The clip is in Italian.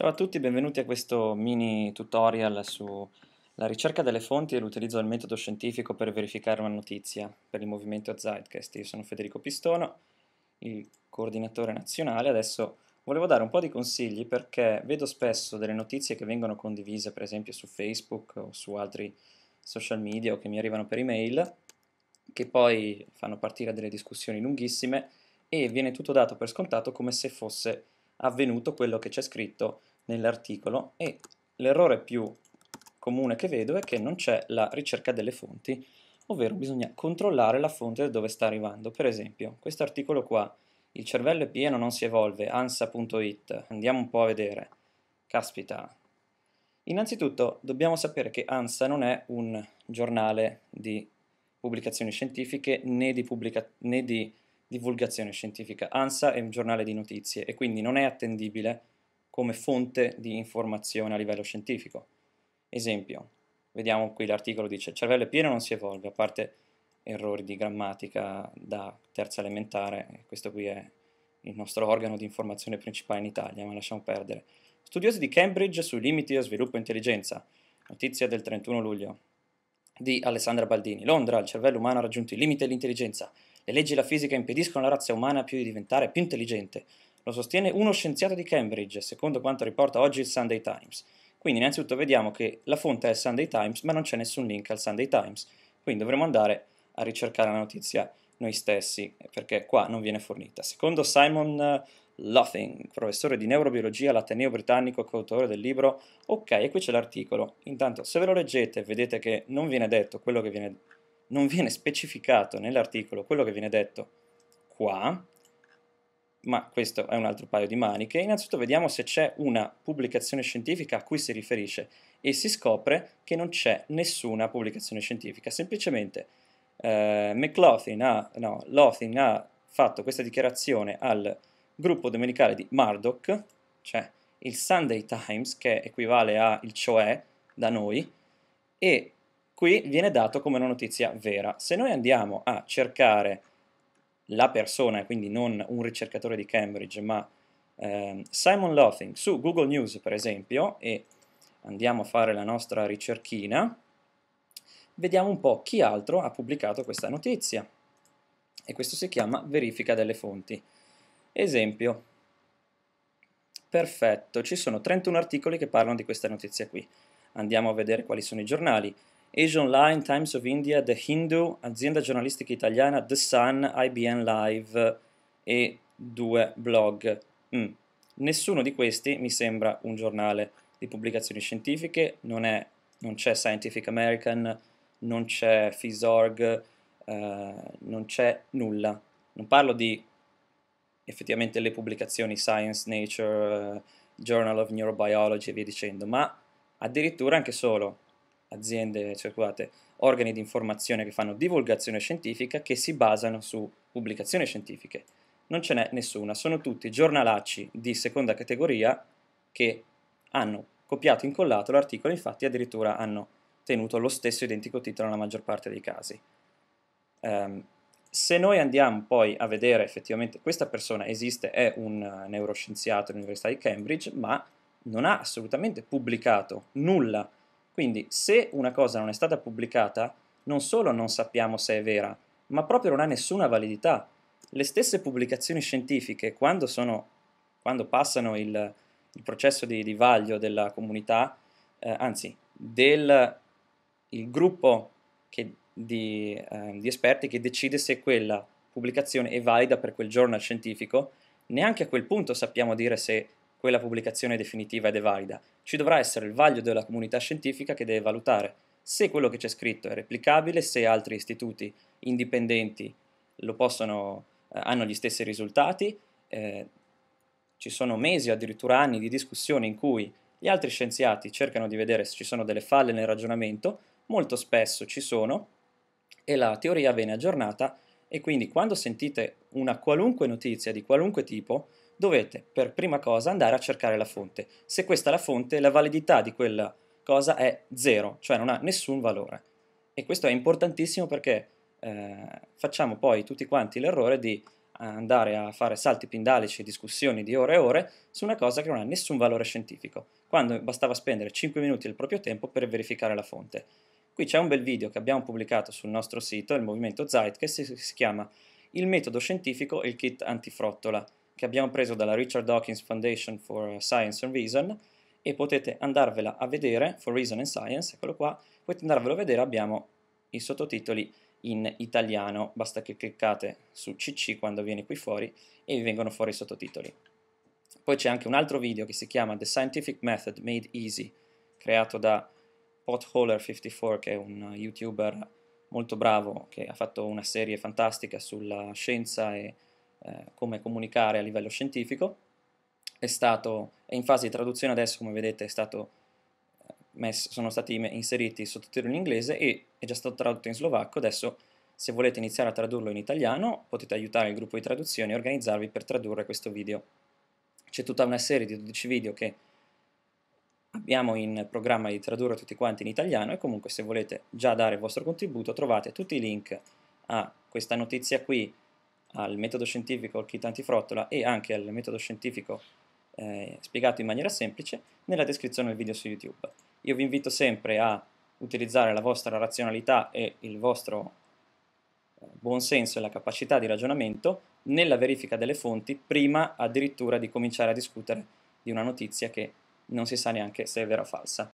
Ciao a tutti, benvenuti a questo mini tutorial sulla ricerca delle fonti e l'utilizzo del metodo scientifico per verificare una notizia per il movimento Zeitgeist. Io sono Federico Pistono, il coordinatore nazionale. Adesso volevo dare un po' di consigli perché vedo spesso delle notizie che vengono condivise per esempio su Facebook o su altri social media o che mi arrivano per email che poi fanno partire delle discussioni lunghissime e viene tutto dato per scontato come se fosse avvenuto quello che c'è scritto nell'articolo e l'errore più comune che vedo è che non c'è la ricerca delle fonti, ovvero bisogna controllare la fonte da dove sta arrivando. Per esempio, questo articolo qua, il cervello è pieno, non si evolve, ansa.it, andiamo un po' a vedere. Caspita. Innanzitutto dobbiamo sapere che ANSA non è un giornale di pubblicazioni scientifiche né di, pubblica né di divulgazione scientifica. ANSA è un giornale di notizie e quindi non è attendibile come fonte di informazione a livello scientifico. Esempio, vediamo qui l'articolo dice il cervello è pieno non si evolve, a parte errori di grammatica da terza elementare, questo qui è il nostro organo di informazione principale in Italia, ma lasciamo perdere. Studiosi di Cambridge sui limiti a sviluppo e intelligenza, notizia del 31 luglio, di Alessandra Baldini. Londra, il cervello umano ha raggiunto i limiti dell'intelligenza. Le leggi della fisica impediscono alla razza umana più di diventare più intelligente. Lo sostiene uno scienziato di Cambridge, secondo quanto riporta oggi il Sunday Times. Quindi innanzitutto vediamo che la fonte è il Sunday Times, ma non c'è nessun link al Sunday Times. Quindi dovremo andare a ricercare la notizia noi stessi, perché qua non viene fornita. Secondo Simon eh, Lothing, professore di neurobiologia all'Ateneo Britannico, coautore del libro, ok, e qui c'è l'articolo. Intanto, se ve lo leggete, vedete che non viene detto quello che viene... non viene specificato nell'articolo quello che viene detto qua, ma questo è un altro paio di maniche. Innanzitutto vediamo se c'è una pubblicazione scientifica a cui si riferisce e si scopre che non c'è nessuna pubblicazione scientifica, semplicemente eh, McLaughlin ha, no, ha, fatto questa dichiarazione al gruppo domenicale di Murdoch, cioè il Sunday Times, che equivale a il cioè da noi, e qui viene dato come una notizia vera. Se noi andiamo a cercare la persona, quindi non un ricercatore di Cambridge, ma eh, Simon Lothing su Google News per esempio, e andiamo a fare la nostra ricerchina, vediamo un po' chi altro ha pubblicato questa notizia. E questo si chiama verifica delle fonti. Esempio. Perfetto, ci sono 31 articoli che parlano di questa notizia qui. Andiamo a vedere quali sono i giornali. Asia Online, Times of India, The Hindu, azienda giornalistica italiana The Sun, IBN Live e due blog. Mm. Nessuno di questi mi sembra un giornale di pubblicazioni scientifiche, non, è, non c'è Scientific American, non c'è Fisorg, eh, non c'è nulla. Non parlo di effettivamente le pubblicazioni Science, Nature, eh, Journal of Neurobiology e via dicendo, ma addirittura anche solo aziende, cioè, scusate, organi di informazione che fanno divulgazione scientifica che si basano su pubblicazioni scientifiche. Non ce n'è nessuna, sono tutti giornalacci di seconda categoria che hanno copiato e incollato l'articolo, infatti addirittura hanno tenuto lo stesso identico titolo nella maggior parte dei casi. Um, se noi andiamo poi a vedere effettivamente questa persona esiste, è un eh, neuroscienziato dell'Università di Cambridge, ma non ha assolutamente pubblicato nulla quindi se una cosa non è stata pubblicata, non solo non sappiamo se è vera, ma proprio non ha nessuna validità. Le stesse pubblicazioni scientifiche, quando, sono, quando passano il, il, processo di, di vaglio della comunità, eh, anzi, del gruppo che, di, eh, di esperti che decide se quella pubblicazione è valida per quel journal scientifico, neanche a quel punto sappiamo dire se quella pubblicazione definitiva ed è valida. Ci dovrà essere il vaglio della comunità scientifica che deve valutare se quello che c'è scritto è replicabile, se altri istituti indipendenti possono, eh, hanno gli stessi risultati. Eh, ci sono mesi, addirittura anni di discussione in cui gli altri scienziati cercano di vedere se ci sono delle falle nel ragionamento, molto spesso ci sono, e la teoria viene aggiornata e quindi quando sentite una qualunque notizia di qualunque tipo, dovete per prima cosa andare a cercare la fonte. Se questa è la fonte, la validità di quella cosa è zero, cioè non ha nessun valore. E questo è importantissimo perché eh, facciamo poi tutti quanti l'errore di andare a fare salti pindalici e discussioni di ore e ore su una cosa che non ha nessun valore scientifico, quando bastava spendere 5 minuti del proprio tempo per verificare la fonte. Qui c'è un bel video che abbiamo pubblicato sul nostro sito, il movimento Zeit, che si, si chiama Il metodo scientifico e il kit antifrottola, che abbiamo preso dalla Richard Dawkins Foundation for Science and Reason, e potete andarvela a vedere, For Reason and Science, eccolo qua, potete andarvelo a vedere, abbiamo i sottotitoli in italiano, basta che cliccate su CC quando viene qui fuori e vi vengono fuori i sottotitoli. Poi c'è anche un altro video che si chiama The Scientific Method Made Easy, creato da Potholer54 che è un youtuber molto bravo che ha fatto una serie fantastica sulla scienza e eh, come comunicare a livello scientifico. È, stato, è in fase di traduzione adesso, come vedete, eh, messo, sono stati inseriti i sottotitoli in inglese e è già stato tradotto in slovacco. Adesso, se volete iniziare a tradurlo in italiano, potete aiutare il gruppo di traduzioni e organizzarvi per tradurre questo video. C'è tutta una serie di 12 video che abbiamo in programma di tradurre tutti quanti in italiano e comunque se volete già dare il vostro contributo trovate tutti i link a questa notizia qui, al metodo scientifico al kit antifrottola e anche al metodo scientifico eh, spiegato in maniera semplice nella descrizione del video su YouTube. Io vi invito sempre a utilizzare la vostra razionalità e il vostro eh, buonsenso e la capacità di ragionamento nella verifica delle fonti prima addirittura di cominciare a discutere di una notizia che non si sa neanche se è vera o falsa.